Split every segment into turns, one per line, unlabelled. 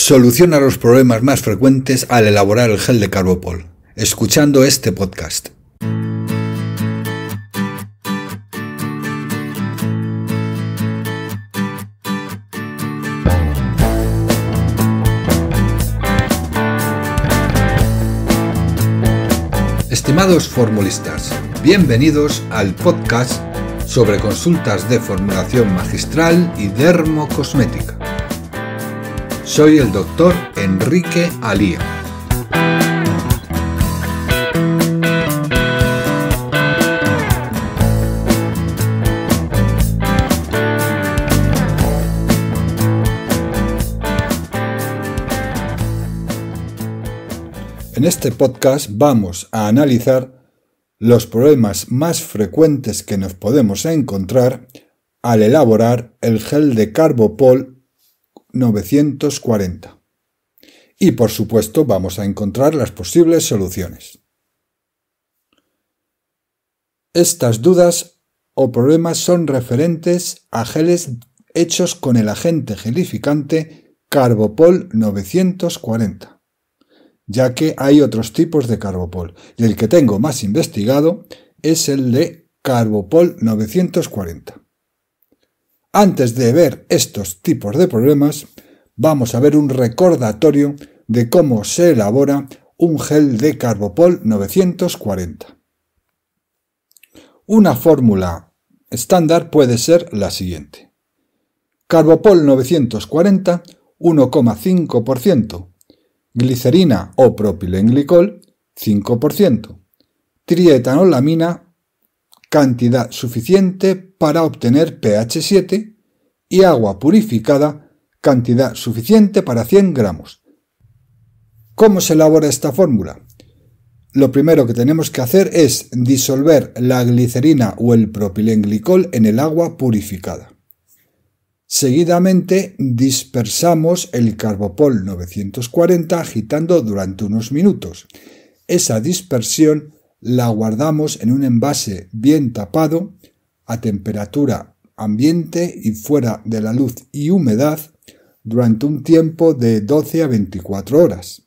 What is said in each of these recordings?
Soluciona los problemas más frecuentes al elaborar el gel de carbopol, escuchando este podcast. Estimados formulistas, bienvenidos al podcast sobre consultas de formulación magistral y dermocosmética. Soy el doctor Enrique Alía. En este podcast vamos a analizar los problemas más frecuentes que nos podemos encontrar al elaborar el gel de carbopol 940. Y por supuesto vamos a encontrar las posibles soluciones. Estas dudas o problemas son referentes a geles hechos con el agente gelificante Carbopol 940, ya que hay otros tipos de Carbopol, y el que tengo más investigado es el de Carbopol 940. Antes de ver estos tipos de problemas, vamos a ver un recordatorio de cómo se elabora un gel de Carbopol 940. Una fórmula estándar puede ser la siguiente. Carbopol 940, 1,5%. Glicerina o propilenglicol, 5%. Trietanolamina, cantidad suficiente para obtener pH 7 y agua purificada, cantidad suficiente para 100 gramos. ¿Cómo se elabora esta fórmula? Lo primero que tenemos que hacer es disolver la glicerina o el propilenglicol en el agua purificada. Seguidamente dispersamos el carbopol 940 agitando durante unos minutos. Esa dispersión la guardamos en un envase bien tapado a temperatura ambiente y fuera de la luz y humedad durante un tiempo de 12 a 24 horas.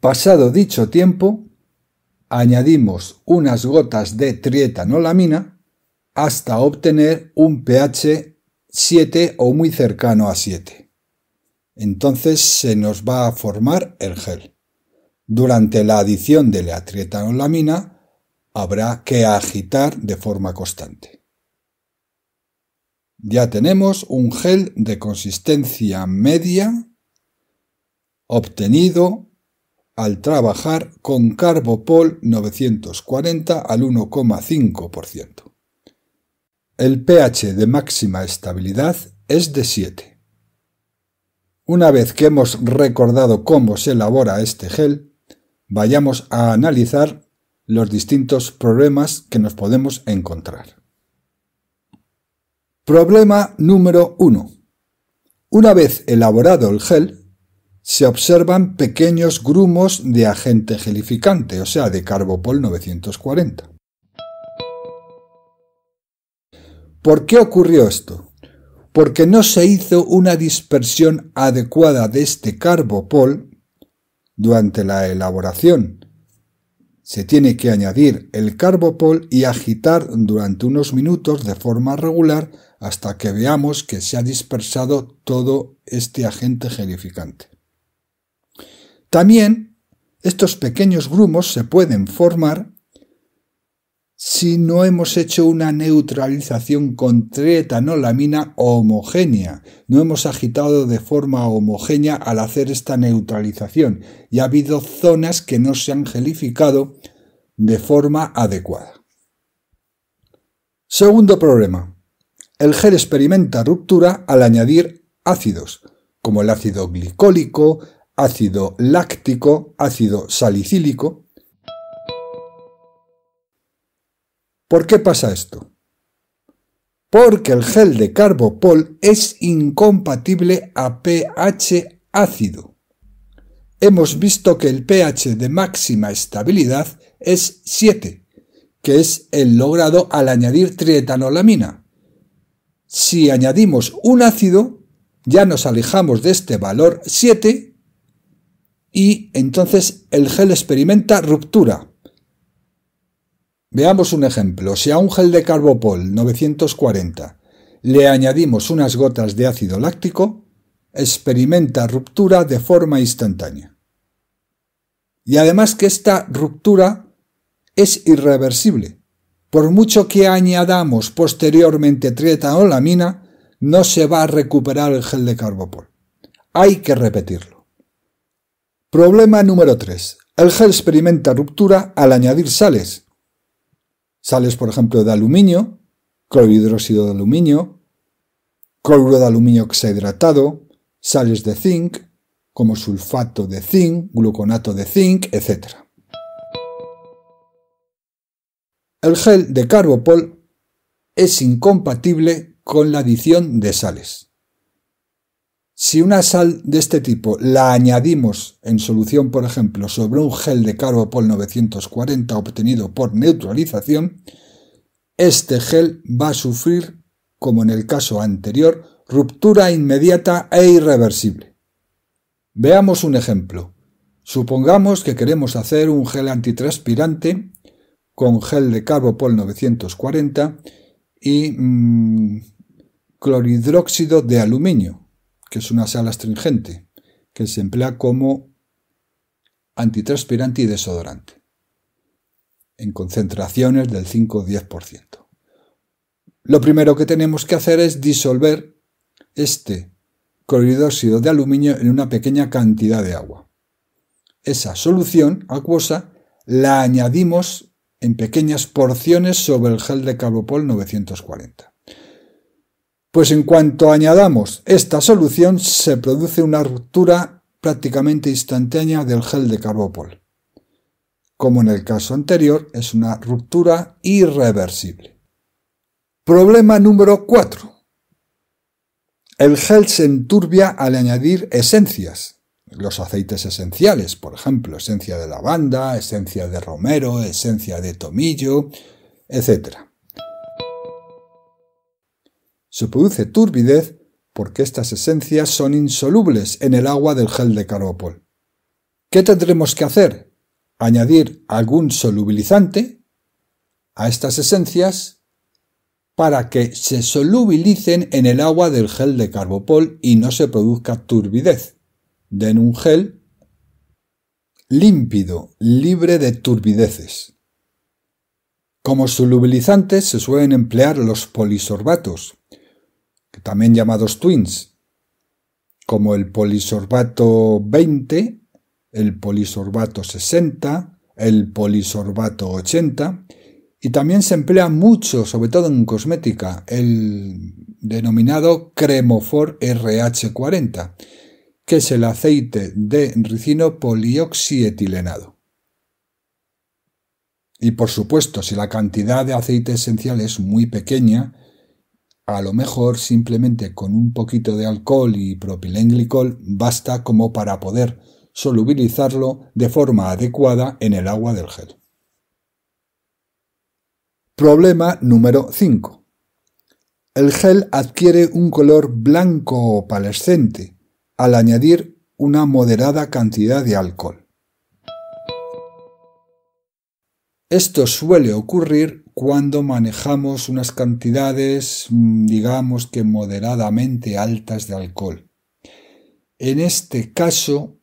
Pasado dicho tiempo, añadimos unas gotas de trietanolamina hasta obtener un pH 7 o muy cercano a 7. Entonces se nos va a formar el gel. Durante la adición de la trietanolamina habrá que agitar de forma constante. Ya tenemos un gel de consistencia media obtenido al trabajar con Carbopol 940 al 1,5%. El pH de máxima estabilidad es de 7. Una vez que hemos recordado cómo se elabora este gel, vayamos a analizar los distintos problemas que nos podemos encontrar. Problema número 1. Una vez elaborado el gel, se observan pequeños grumos de agente gelificante, o sea, de carbopol 940. ¿Por qué ocurrió esto? Porque no se hizo una dispersión adecuada de este carbopol durante la elaboración se tiene que añadir el carbopol y agitar durante unos minutos de forma regular hasta que veamos que se ha dispersado todo este agente gelificante. También estos pequeños grumos se pueden formar si no hemos hecho una neutralización con mina homogénea. No hemos agitado de forma homogénea al hacer esta neutralización y ha habido zonas que no se han gelificado de forma adecuada. Segundo problema. El gel experimenta ruptura al añadir ácidos, como el ácido glicólico, ácido láctico, ácido salicílico, ¿Por qué pasa esto? Porque el gel de carbopol es incompatible a pH ácido. Hemos visto que el pH de máxima estabilidad es 7, que es el logrado al añadir trietanolamina. Si añadimos un ácido, ya nos alejamos de este valor 7 y entonces el gel experimenta ruptura, Veamos un ejemplo. Si a un gel de carbopol 940 le añadimos unas gotas de ácido láctico, experimenta ruptura de forma instantánea. Y además que esta ruptura es irreversible. Por mucho que añadamos posteriormente trietanolamina, no se va a recuperar el gel de carbopol. Hay que repetirlo. Problema número 3. El gel experimenta ruptura al añadir sales, Sales, por ejemplo, de aluminio, clorhidróxido de aluminio, cloruro de aluminio oxidratado, sales de zinc, como sulfato de zinc, gluconato de zinc, etc. El gel de carbopol es incompatible con la adición de sales. Si una sal de este tipo la añadimos en solución, por ejemplo, sobre un gel de Carbopol 940 obtenido por neutralización, este gel va a sufrir, como en el caso anterior, ruptura inmediata e irreversible. Veamos un ejemplo. Supongamos que queremos hacer un gel antitranspirante con gel de Carbopol 940 y mm, clorhidróxido de aluminio que es una sal astringente, que se emplea como antitranspirante y desodorante, en concentraciones del 5-10%. Lo primero que tenemos que hacer es disolver este clorhidróxido de aluminio en una pequeña cantidad de agua. Esa solución acuosa la añadimos en pequeñas porciones sobre el gel de Carbopol 940 pues en cuanto añadamos esta solución se produce una ruptura prácticamente instantánea del gel de carbopol. Como en el caso anterior, es una ruptura irreversible. Problema número 4. El gel se enturbia al añadir esencias, los aceites esenciales, por ejemplo, esencia de lavanda, esencia de romero, esencia de tomillo, etc. Se produce turbidez porque estas esencias son insolubles en el agua del gel de carbopol. ¿Qué tendremos que hacer? Añadir algún solubilizante a estas esencias para que se solubilicen en el agua del gel de carbopol y no se produzca turbidez. Den un gel límpido, libre de turbideces. Como solubilizantes se suelen emplear los polisorbatos, también llamados twins, como el polisorbato 20, el polisorbato 60, el polisorbato 80, y también se emplea mucho, sobre todo en cosmética, el denominado Cremofor RH40, que es el aceite de ricino polioxietilenado. Y por supuesto, si la cantidad de aceite esencial es muy pequeña, a lo mejor simplemente con un poquito de alcohol y propilenglicol basta como para poder solubilizarlo de forma adecuada en el agua del gel. Problema número 5. El gel adquiere un color blanco opalescente al añadir una moderada cantidad de alcohol. Esto suele ocurrir cuando manejamos unas cantidades, mm, digamos que moderadamente altas de alcohol. En este caso,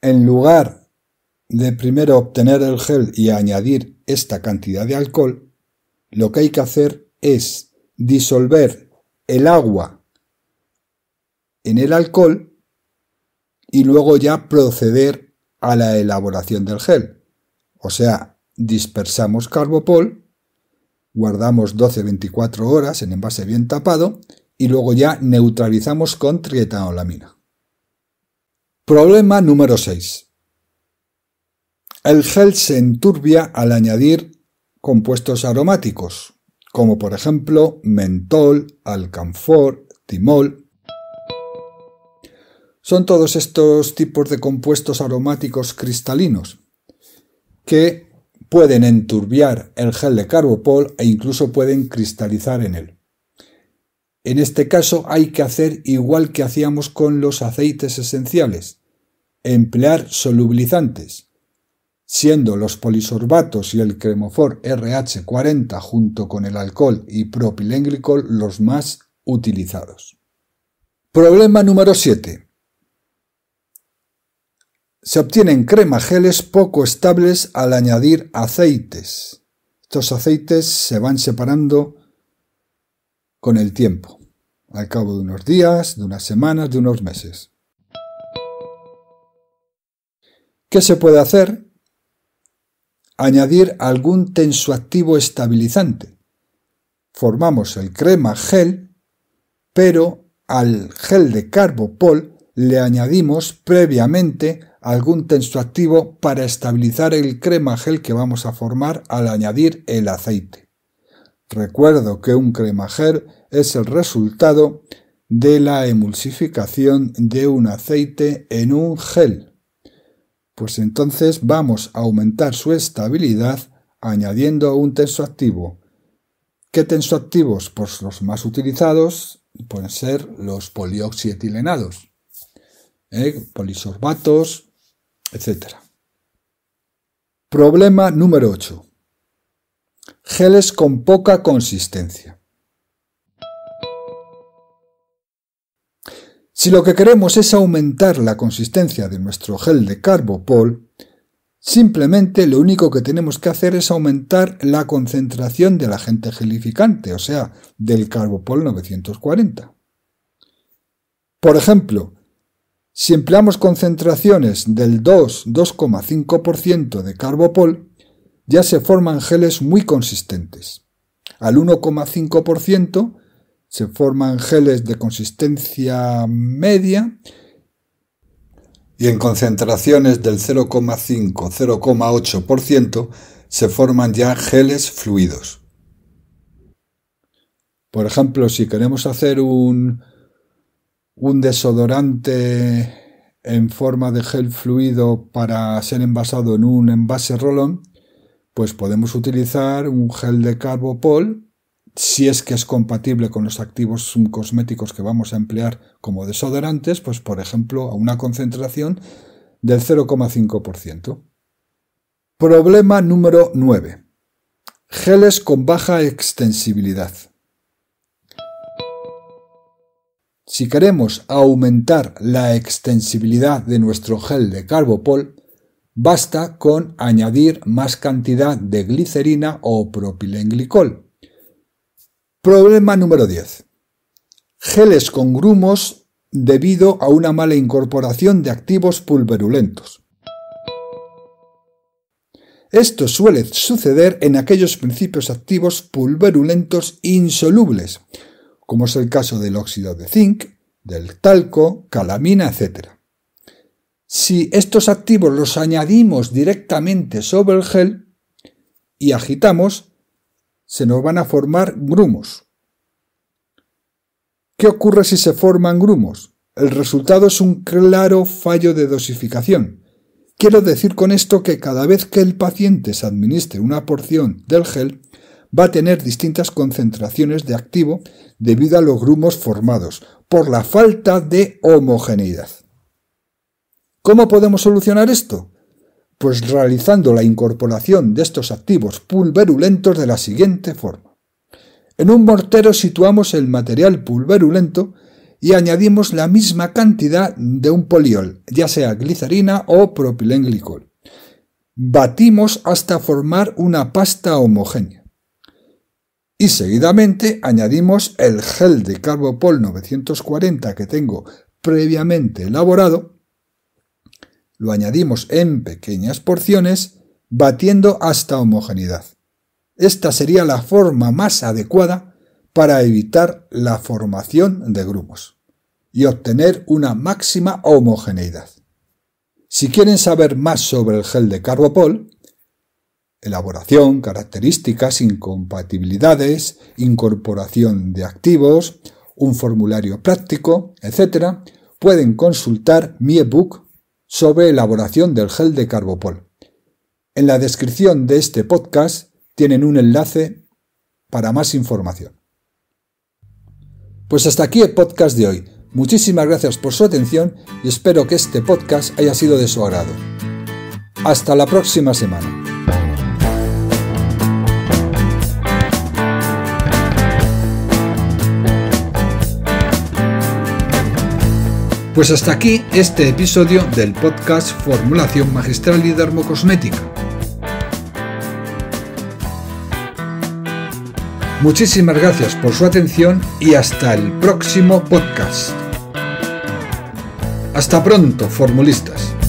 en lugar de primero obtener el gel y añadir esta cantidad de alcohol, lo que hay que hacer es disolver el agua en el alcohol y luego ya proceder a la elaboración del gel. O sea, dispersamos carbopol Guardamos 12-24 horas en envase bien tapado y luego ya neutralizamos con trietanolamina. Problema número 6. El gel se enturbia al añadir compuestos aromáticos, como por ejemplo mentol, alcanfor, timol. Son todos estos tipos de compuestos aromáticos cristalinos que pueden enturbiar el gel de carbopol e incluso pueden cristalizar en él. En este caso hay que hacer igual que hacíamos con los aceites esenciales, emplear solubilizantes, siendo los polisorbatos y el cremofor RH40 junto con el alcohol y propilenglicol los más utilizados. Problema número 7. Se obtienen crema geles poco estables al añadir aceites. Estos aceites se van separando con el tiempo, al cabo de unos días, de unas semanas, de unos meses. ¿Qué se puede hacer? Añadir algún tensoactivo estabilizante. Formamos el crema gel, pero al gel de carbopol le añadimos previamente algún tensoactivo para estabilizar el crema gel que vamos a formar al añadir el aceite. Recuerdo que un crema gel es el resultado de la emulsificación de un aceite en un gel. Pues entonces vamos a aumentar su estabilidad añadiendo un tensoactivo. ¿Qué tensoactivos? Pues los más utilizados pueden ser los polioxietilenados, ¿eh? polisorbatos, Etcétera. Problema número 8. Geles con poca consistencia. Si lo que queremos es aumentar la consistencia de nuestro gel de carbopol, simplemente lo único que tenemos que hacer es aumentar la concentración del agente gelificante, o sea, del carbopol 940. Por ejemplo, si empleamos concentraciones del 2-2,5% de carbopol, ya se forman geles muy consistentes. Al 1,5% se forman geles de consistencia media y en concentraciones del 0,5-0,8% se forman ya geles fluidos. Por ejemplo, si queremos hacer un un desodorante en forma de gel fluido para ser envasado en un envase rolón, pues podemos utilizar un gel de carbopol si es que es compatible con los activos cosméticos que vamos a emplear como desodorantes, pues por ejemplo a una concentración del 0,5%. Problema número 9. Geles con baja extensibilidad. Si queremos aumentar la extensibilidad de nuestro gel de carbopol, basta con añadir más cantidad de glicerina o propilenglicol. Problema número 10. Geles con grumos debido a una mala incorporación de activos pulverulentos. Esto suele suceder en aquellos principios activos pulverulentos insolubles, como es el caso del óxido de zinc, del talco, calamina, etc. Si estos activos los añadimos directamente sobre el gel y agitamos, se nos van a formar grumos. ¿Qué ocurre si se forman grumos? El resultado es un claro fallo de dosificación. Quiero decir con esto que cada vez que el paciente se administre una porción del gel, va a tener distintas concentraciones de activo debido a los grumos formados por la falta de homogeneidad. ¿Cómo podemos solucionar esto? Pues realizando la incorporación de estos activos pulverulentos de la siguiente forma. En un mortero situamos el material pulverulento y añadimos la misma cantidad de un poliol, ya sea glicerina o propilenglicol. Batimos hasta formar una pasta homogénea. Y seguidamente añadimos el gel de Carbopol 940 que tengo previamente elaborado. Lo añadimos en pequeñas porciones, batiendo hasta homogeneidad. Esta sería la forma más adecuada para evitar la formación de grumos y obtener una máxima homogeneidad. Si quieren saber más sobre el gel de Carbopol, elaboración, características, incompatibilidades, incorporación de activos, un formulario práctico, etc., pueden consultar mi ebook sobre elaboración del gel de carbopol. En la descripción de este podcast tienen un enlace para más información. Pues hasta aquí el podcast de hoy. Muchísimas gracias por su atención y espero que este podcast haya sido de su agrado. Hasta la próxima semana. Pues hasta aquí este episodio del podcast Formulación Magistral y Dermocosmética. Muchísimas gracias por su atención y hasta el próximo podcast. Hasta pronto, formulistas.